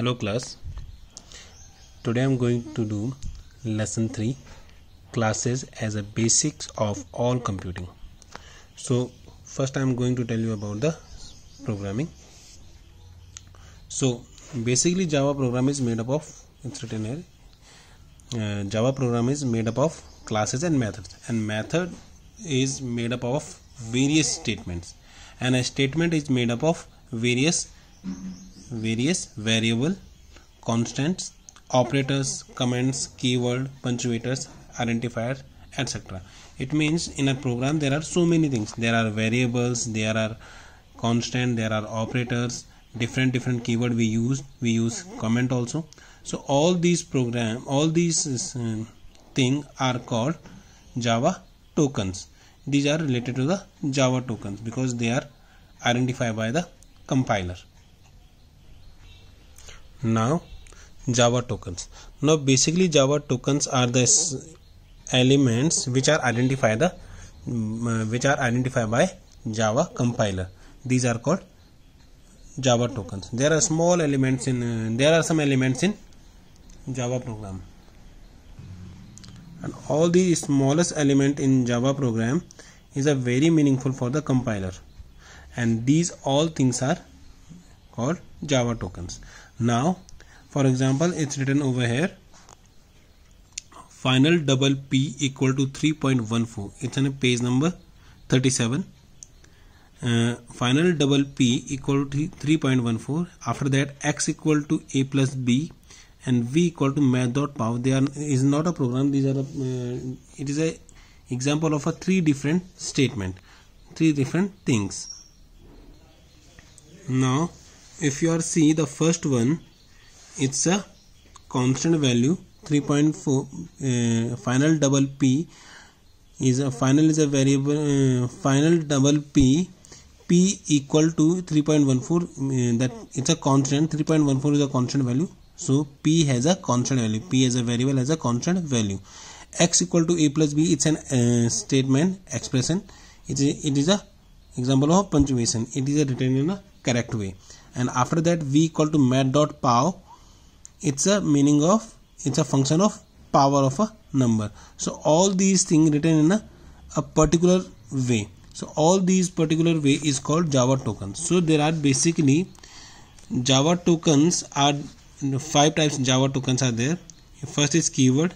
hello class today i'm going to do lesson 3 classes as a basics of all computing so first i'm going to tell you about the programming so basically java program is made up of it's written here uh, java program is made up of classes and methods and method is made up of various statements and a statement is made up of various various variable, constants, operators, commands, keyword, punctuators, identifiers, etc. It means in a program there are so many things. There are variables, there are constant, there are operators, different different keyword we use. We use comment also. So all these program, all these uh, thing are called Java tokens. These are related to the Java tokens because they are identified by the compiler now java tokens now basically java tokens are the elements which are identified the uh, uh, which are identified by java compiler these are called java tokens there are small elements in uh, there are some elements in java program and all the smallest element in java program is a very meaningful for the compiler and these all things are called java tokens now for example it's written over here final double p equal to 3.14 it's on page number 37 uh, final double p equal to 3.14 after that x equal to a plus b and v equal to math dot power they are is not a program these are uh, it is a example of a three different statement three different things now if you are see the first one it's a constant value 3.4 uh, final double p is a final is a variable uh, final double p p equal to 3.14 uh, that it's a constant 3.14 is a constant value so p has a constant value p as a variable has a constant value x equal to a plus b it's an uh, statement expression it is, it is a example of punctuation it is a written in a correct way and after that v equal to mat dot pow it's a meaning of it's a function of power of a number so all these things written in a, a particular way so all these particular way is called java tokens so there are basically java tokens are five types java tokens are there first is keyword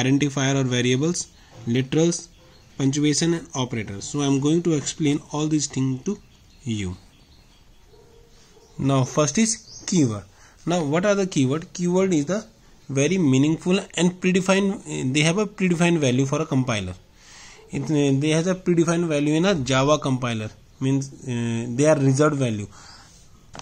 identifier or variables literals punctuation and operators so i'm going to explain all these things to you now first is keyword now what are the keyword keyword is the very meaningful and predefined they have a predefined value for a compiler it, they has a predefined value in a java compiler means uh, they are reserved value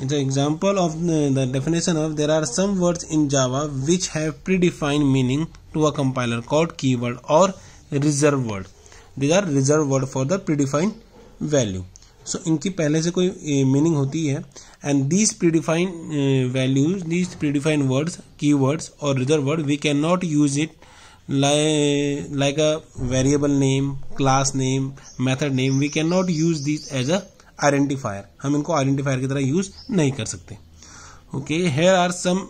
it's an example of the, the definition of there are some words in java which have predefined meaning to a compiler called keyword or reserved word these are reserved word for the predefined value सो इनकी पहले से कोई meaning होती है and these predefine values these predefine words keywords और reserve word we can not use it like a variable name class name method name we can not use this as a identifier हम इनको identifier की तरह use नहीं कर सकते okay hair are some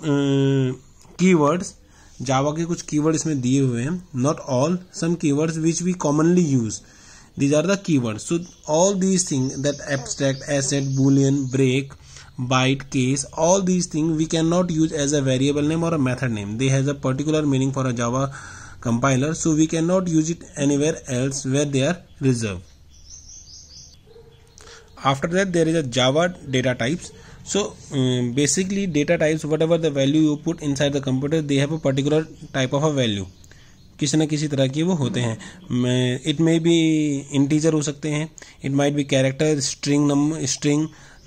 की words जावा के कुछ की वर्ड इसमें दिए हुए हैं not all some keywords which we commonly use these are the keywords so all these things that abstract asset boolean break byte case all these things we cannot use as a variable name or a method name they has a particular meaning for a java compiler so we cannot use it anywhere else where they are reserved after that there is a java data types so um, basically data types whatever the value you put inside the computer they have a particular type of a value किसी ना किसी तरह के वो होते हैं it may be integer हो सकते हैं it might be character string number string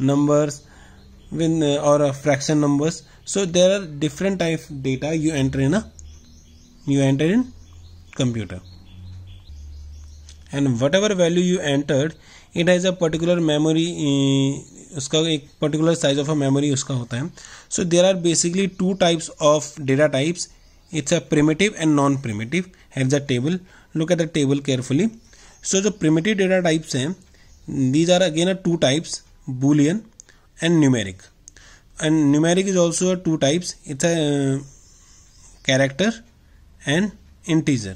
numbers win और fraction numbers so there are different type data you enter in you enter in computer and whatever value you entered it has a particular memory उसका एक particular size of a memory उसका होता है so there are basically two types of data types it's a primitive and non-primitive Has a table look at the table carefully so the primitive data types हैं these are again a two types boolean and numeric and numeric is also a two types it's a uh, character and integer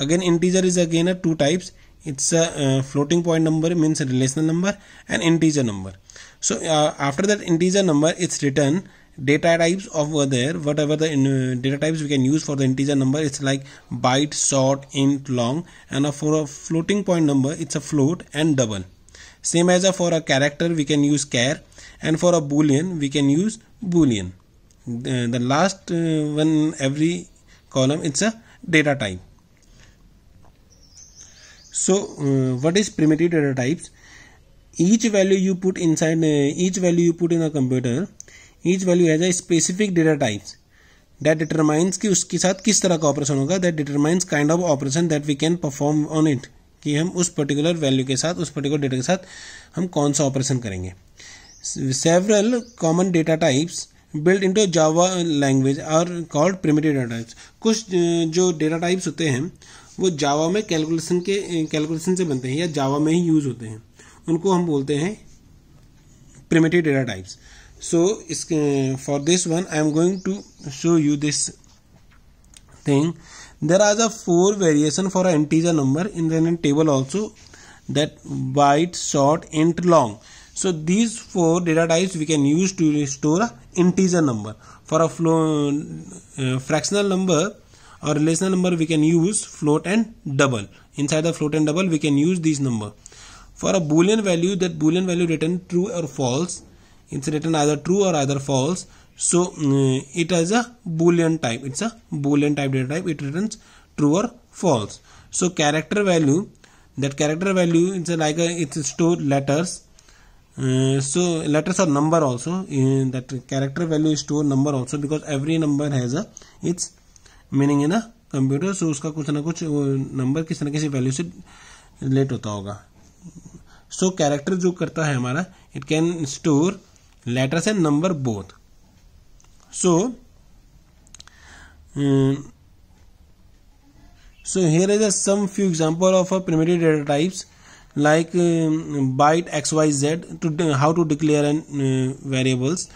again integer is again a two types it's a uh, floating point number means a relational number and integer number so uh, after that integer number it's written data types over there whatever the in, uh, data types we can use for the integer number it's like byte short int long and for a floating point number it's a float and double same as a, for a character we can use char and for a boolean we can use boolean the, the last uh, one every column it's a data type so uh, what is primitive data types each value you put inside uh, each value you put in a computer each value has specific data types that determines कि उसके साथ किस तरह का operation होगा that determines kind of operation that we can perform on it कि हम उस पर्टिकुलर वैल्यू के साथ उस पर्टिकुलर डेटा के साथ हम कौन सा ऑपरेशन करेंगे several common data types built in to Java language are called primitive data types कुछ जो डेटा टाइप्स होते हैं वो जावा में कैलकुलेशन के कैलकुलेशन से बनते हैं या जावा में ही यूज होते हैं उनको हम बोलते हैं primitive data types so uh, for this one i am going to show you this thing there are the four variation for an integer number in the table also that byte, short int long so these four data types we can use to store integer number for a uh, fractional number or relational number we can use float and double inside the float and double we can use these number for a boolean value that boolean value return true or false it's written either true or either false so uh, it has a boolean type it's a boolean type data type it returns true or false so character value that character value is like a, it's stored letters uh, so letters or number also in that character value is stored number also because every number has a its meaning in a computer so uska kuch na kuch number किसी na kisi value se relate hota hoga so so, character जो करता है हमारा it can store letters and number both so um, so here is a, some few example of a primitive data types like um, byte xyz to how to declare an uh, variables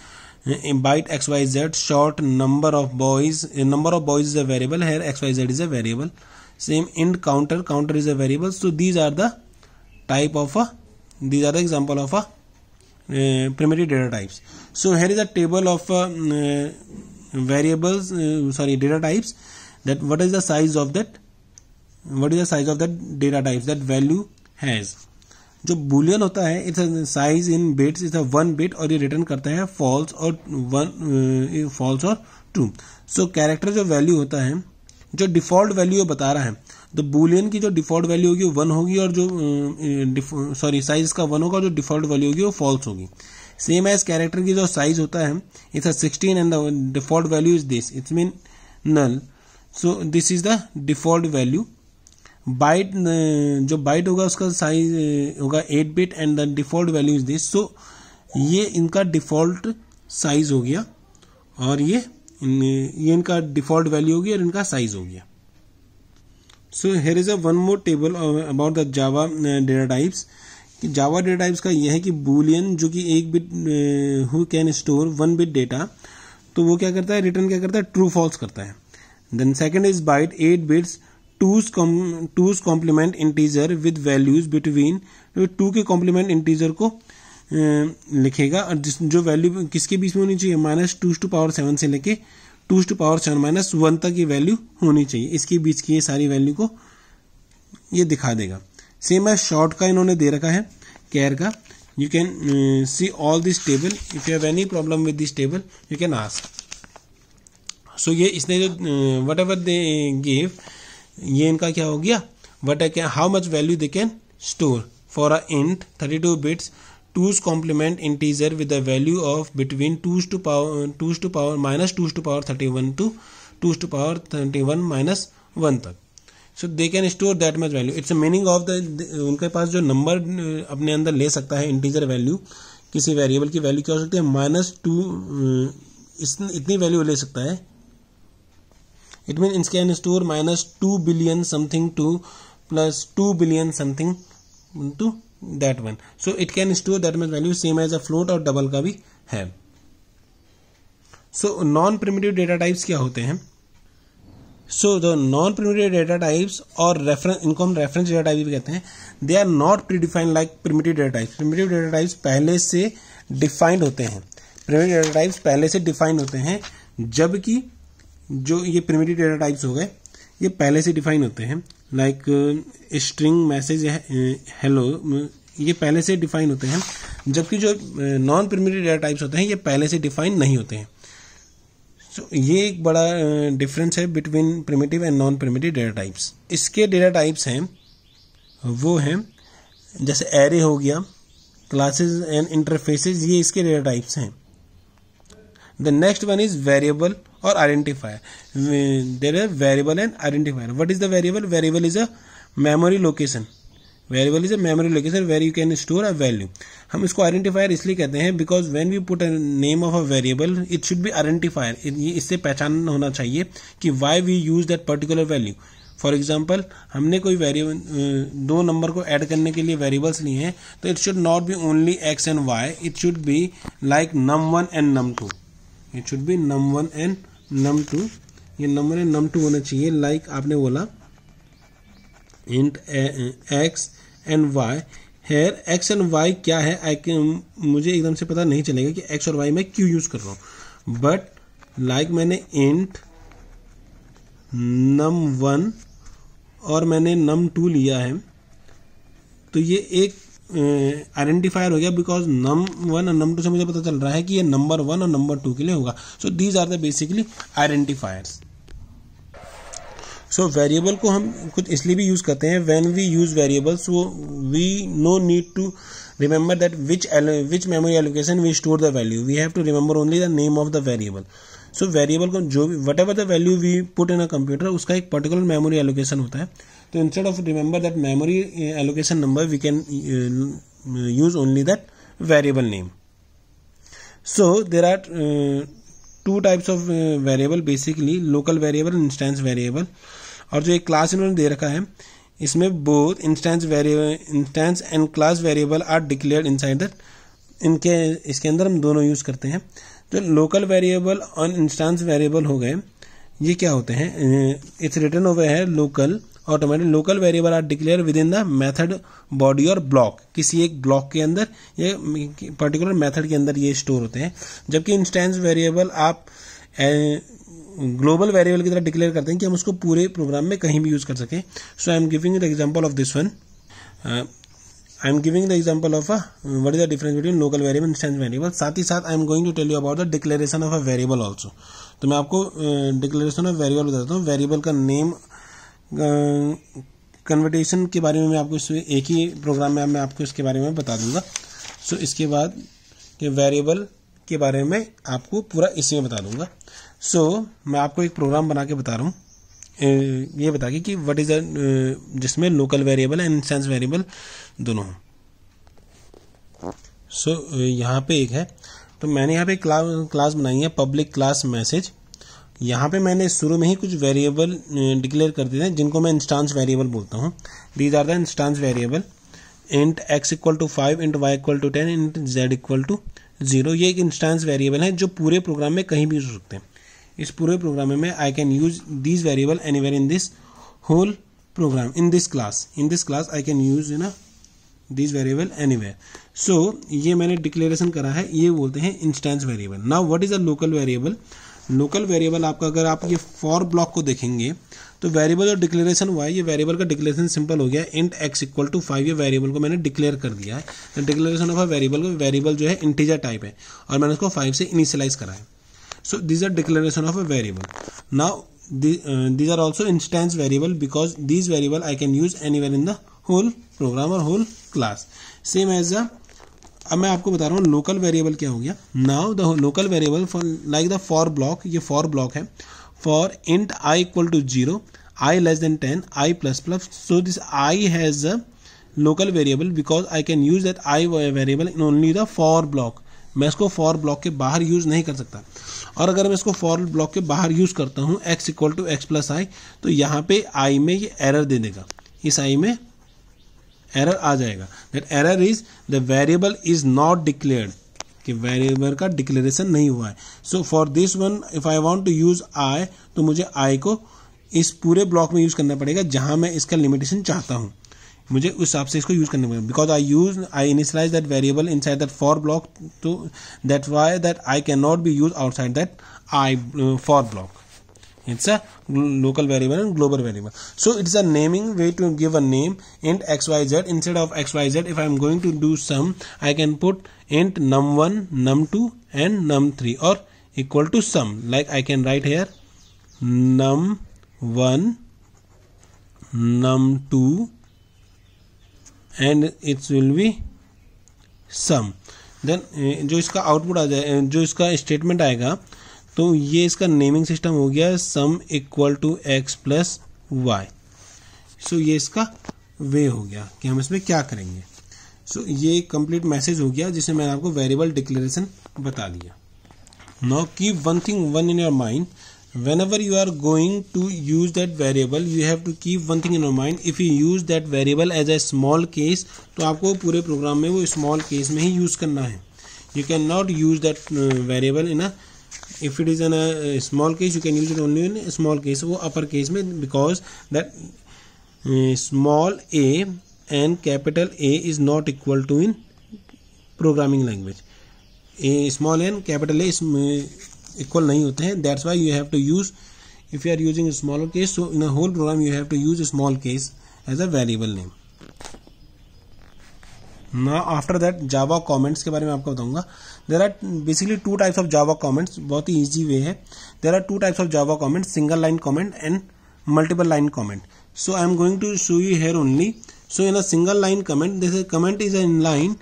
uh, in byte xyz short number of boys number of boys is a variable here xyz is a variable same int counter counter is a variable so these are the type of a these are the example of a primary data types so here is a table of uh, uh, variables uh, sorry data types that what is the size of that what is the size of that data types that value has जो boolean होता है its size in bits is a one bit और ये return करता है false और one false और true so character जो वैल्यू होता है जो डिफॉल्ट वैल्यू बता रहा है तो बुलियन की जो डिफॉल्ट वैल्यू होगी वो वन होगी और जो सॉरी साइज का वन होगा जो डिफॉल्ट वैल्यू होगी वो फॉल्स होगी सेम एज कैरेक्टर की जो साइज होता है it's sixteen and the default value is this it's mean null so this is the default value byte जो बाइट होगा उसका साइज होगा eight bit and the default value is this so ये इनका डिफॉल्ट साइज हो गया और ये ये इनका डिफॉल्ट वैल्यू होगी और इनका साइज हो गया so here is a one more table about the Java data types कि जावा डेटा टाइप्स का यह है कि बुलियन जो कि एक bit who can store one bit data तो वो क्या करता है रिटर्न क्या करता है ट्रू फॉल्स करता है then second is byte eight bits two's two's complement integer with values between two के कॉम्प्लीमेंट इंटीजर को uh, लिखेगा और जिस जो वैल्यू किसके बीच में होनी चाहिए minus two to power seven से लेके two to power seven minus one तक ये वैल्यू होनी चाहिए इसके बीच की ये सारी वैल्यू को ये दिखा देगा सेम है शॉर्ट का इन्होंने दे रखा है केयर का you can see all this table if you have any problem with this table you can ask so ये इसने जो वट एवर दे गिव ये इनका क्या हो गया what I can how much value they can store for a int thirty two bits 2's with integer value of between two's to power two's to power minus two's to power thirty one to two's to power thirty one minus one तक so they can store that much value it's meaning of the उनके पास जो number अपने अंदर ले सकता है integer value किसी वेरिएबल की वैल्यू क्या हो सकती है माइनस टू इतनी वैल्यू ले सकता है it mean it's can store minus two billion something to plus two billion something to that one so it can store that mean value same as a float और double का भी है so non primitive data types क्या होते हैं so the non primitive data types और reference इनको हम रेफरेंस डेटा टाइप भी कहते हैं they are not predefined like primitive data types primitive data types पहले से डिफाइंड होते हैं प्रिमेटिव डेटा टाइप्स पहले से डिफाइंड होते हैं जबकि जो ये प्रिमेटिव डेटा टाइप्स हो गए ये पहले से डिफाइन होते हैं लाइक स्ट्रिंग मैसेज हेलो ये पहले से डिफाइन होते हैं जबकि जो नॉन प्रिमिटिव डेटा टाइप्स होते हैं ये पहले से डिफाइन नहीं होते हैं सो so, ये एक बड़ा डिफरेंस uh, है between primitive and non primitive data types इसके डेटा टाइप्स हैं वो हैं जैसे एरे हो गया क्लासेस एंड इंटरफेसेस ये इसके डेटा टाइप्स हैं the next one is variable or identifier there are variable and identifier what is the variable variable is a memory location variable is a memory location where you can store a value हम इसको identifier इसलिए कहते हैं because when we put a name of a variable it should भी identifier इससे पहचान होना चाहिए कि why we use that particular value for example हमने कोई वेरिएबल दो नंबर को ऐड करने के लिए वेरिएबल्स लिए हैं तो it should not be only X and Y it should be like num one and num two it should be num one and num two ये num one and num two होना चाहिए like like आपने बोला int X and Y here X and Y क्या है आई मुझे एकदम से पता नहीं चलेगा कि एक्स और वाई मैं क्यों यूज़ कर रहा हूँ बट लाइक मैंने इंट नम वन और मैंने नम टू लिया है तो ये एक आइडेंटिफायर हो गया बिकॉज नम वन और नम टू से मुझे पता चल रहा है कि ये नंबर वन और नंबर टू के लिए होगा so these are the basically identifiers so variable को हम कुछ इसलिए भी यूज़ करते हैं व्हेन वी यूज़ वेरिएबल्स वो we no need to remember that which which memory allocation we store the value we have to remember only the name of the variable so variable को जो भी whatever the value we put in a computer उसका एक particular memory allocation होता है तो instead of remember that memory allocation number we can use only that variable name so there are two types of variable basically local variable instance variable और जो एक class इन्होंने दे रखा है इसमें both instance variable instance and class variable are declare inside that इनके इसके अंदर हम दोनों यूज़ करते हैं जो लोकल वेरिएबल और इंस्टेंस वेरिएबल हो गए ये क्या होते हैं इट्स रिटर्न ओवर है local automatic local variable are declare within the method body और ब्लॉक किसी एक ब्लॉक के अंदर ये पर्टिकुलर मेथड के अंदर ये स्टोर होते हैं जबकि इंस्टेंस वेरिएबल आप ग्लोबल वेरिएबल की तरह डिक्लेयर करते हैं कि हम उसको पूरे प्रोग्राम में कहीं भी यूज कर सकें so I am giving the example of this one I am giving the example of a what is the difference between local variable instance variable साथ ही साथ I am going to tell you about the declaration of a variable also तो मैं आपको declaration of variable बताता हूँ variable का name कन्वर्टेशन के बारे में मैं आपको एक ही प्रोग्राम में मैं आपको इसके बारे में बता दूंगा सो so, इसके बाद के वेरिएबल के बारे में आपको पूरा इसमें बता दूंगा सो so, मैं आपको एक प्रोग्राम बना के बता रहा हूँ ये बता के कि व्हाट इज़ जिसमें local variable and sense variable दोनों हों सो so, यहाँ पे एक है तो मैंने यहाँ पे क्लास क्लास बनाई है पब्लिक क्लास मैसेज यहाँ पे मैंने शुरू में ही कुछ वेरिएबल डिक्लेयर कर दिए थे जिनको मैं इंस्टांस वेरिएबल बोलता हूँ these are the instance variable int x equal to five int Y equal to ten int Z equal to zero ये एक इंस्टांस वेरिएबल है जो पूरे प्रोग्राम में कहीं भी हो सकते हैं इस पूरे प्रोग्राम में I can use these variable anywhere in this whole program in this class in this class I can use in this variable anywhere so ये मैंने डिक्लेरेशन करा है ये बोलते हैं instance variable now what is a local variable local variable आपका अगर आप ये फॉर ब्लॉक को देखेंगे तो वेरिएबल और डिक्लेरेशन हुआ है ये वेरिएबल का डिक्लेरेशन सिंपल हो गया int x equal to five ये वेरिएबल को मैंने डिक्लेयर कर दिया है तो डिक्लेरेशन ऑफ अ वेरिएबल को वेरिएबल जो है इंटीजर टाइप है और मैंने उसको फाइव से इनिशियलाइज करा है so these are declaration of a variable now these are also instance variable because these variable I can use any in the whole program और whole class same as a अब मैं आपको बता रहा हूँ लोकल वेरिएबल क्या हो गया now the local variable for like the for block ये फॉर ब्लॉक है for int I equal to zero I less than ten I plus plus so this I has a local variable because I can use that I variable in only the for block मैं इसको for block के बाहर use नहीं कर सकता और अगर मैं इसको फॉर ब्लॉक के बाहर यूज़ करता हूँ x equal to x plus I तो यहाँ पे आई में ये एरर दे देगा इस आई में एरर आ जाएगा that error is the variable is not declared कि वेरिएबल का डिक्लेरेशन नहीं हुआ है so for this one if I want to use I तो मुझे आई को इस पूरे ब्लॉक में यूज करना पड़ेगा जहां मैं इसका लिमिटेशन चाहता हूं मुझे उस हिसाब से इसको यूज करना पड़ेगा because I use I initialise that variable inside that for block to that why that I can not be use outside that I for block it's a local variable and global variable so it's a naming way to give a name int xyz instead of xyz if i'm going to do sum i can put int num1 num2 and num3 or equal to sum like i can write here num1 num2 and it will be sum Then eh, जो इसका output आ जाए जो इसका statement आएगा तो ये इसका naming system हो गया sum equal to x plus y so ये इसका वे हो गया कि हम इसमें क्या करेंगे सो so, ये कंप्लीट मैसेज हो गया जिसे मैंने आपको वेरिएबल डिक्लेरेशन बता दिया now keep one thing one in your mind whenever you are going to use that variable you have to keep one thing in your mind if you use that variable as a small case तो आपको पूरे program में वो small case में ही use करना है you can not use that variable in a if it is in a, small case you can use it only in a small case वो upper case mein because that small a and capital A is not equal to in programming language a small n capital A इसमें equal nahi hote hain that's why you have to use if you are using a smaller case so in a whole program you have to use a small case as a variable name ना after that Java comments के बारे में आपको बताऊंगा there are basically two types of Java comments बहुत ही easy way है there are two types of Java comment single line comment and multiple line comment so I am going to show you here only so in single line comment this comment is in line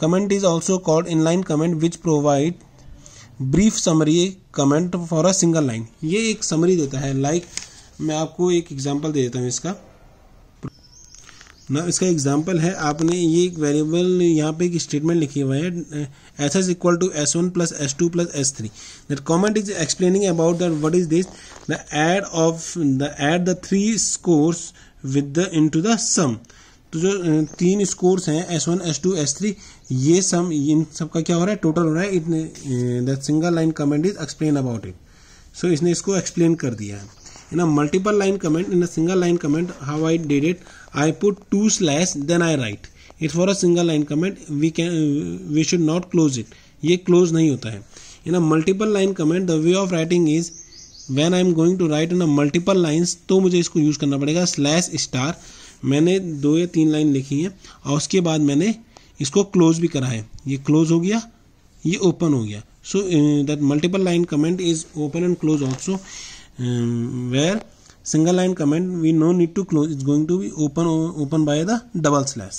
comment is also called in line comment which provide brief summary comment for a single line ये एक summary देता है like like, मैं आपको एक example दे देता हूँ इसका ना इसका एग्जाम्पल है आपने ये एक वेरिएबल यहाँ पे एक स्टेटमेंट लिखी हुआ है S S equal to S one plus S two plus S three that comment is explaining about that what is this the add of the add the three scores with the in to the sum तो जो तीन scores हैं S one S two S three ये sum इन सब का क्या हो रहा है टोटल हो रहा है it the single line comment is explain about it so इसने इसको एक्सप्लेन कर दिया है in a multiple line comment in a single line comment how I did it I put two slash then I write it for a single line comment we can we should not close it ye close nahi hota hai in a multiple line comment the way of writing is when I am going to write in a multiple lines to mujhe isko use karna padega slash star मैंने दो या तीन line लिखी हैं और उसके बाद मैंने इसको क्लोज भी करा है ये क्लोज हो गया ये ओपन हो गया so that multiple line comment is open and close also um, where single line comment we no need to close it's going to be open open by the double slash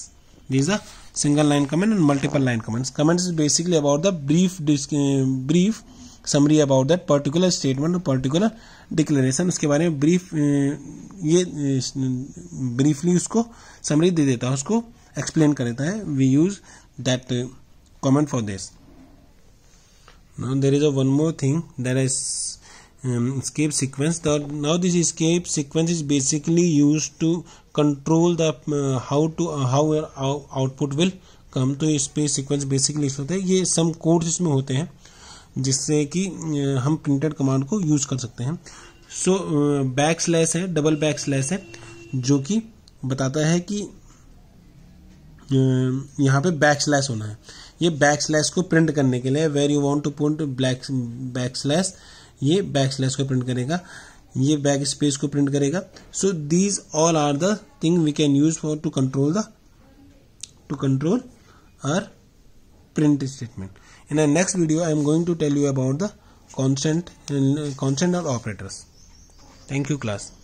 these are single line comment and multiple line comments comments is basically about the brief uh, brief summary about that particular statement और particular declaration उसके बारे में brief ये briefly उसको summary दे देता है उसको explain कर देता है we use that comment for this now there is a one more thing there is um, escape sequence the, now this escape sequence is basically used to control the uh, how to uh, how our output will come तो इस पे sequence basically होता है ये सम codes इसमें होते हैं जिससे कि uh, हम प्रिंटेड कमांड को यूज़ कर सकते हैं सो बैक स्लैश है डबल बैक स्लैश है जो कि बताता है कि um, यहाँ पे बैक स्लैश होना है ये बैक स्लैश को प्रिंट करने के लिए where you want to put black back slash ये बैक स्लैश को प्रिंट करेगा ये बैक स्पेस को प्रिंट करेगा so these all are the thing we can use for to control the to control our print statement in I next video I am going to tell you about the concept concept of operators thank you class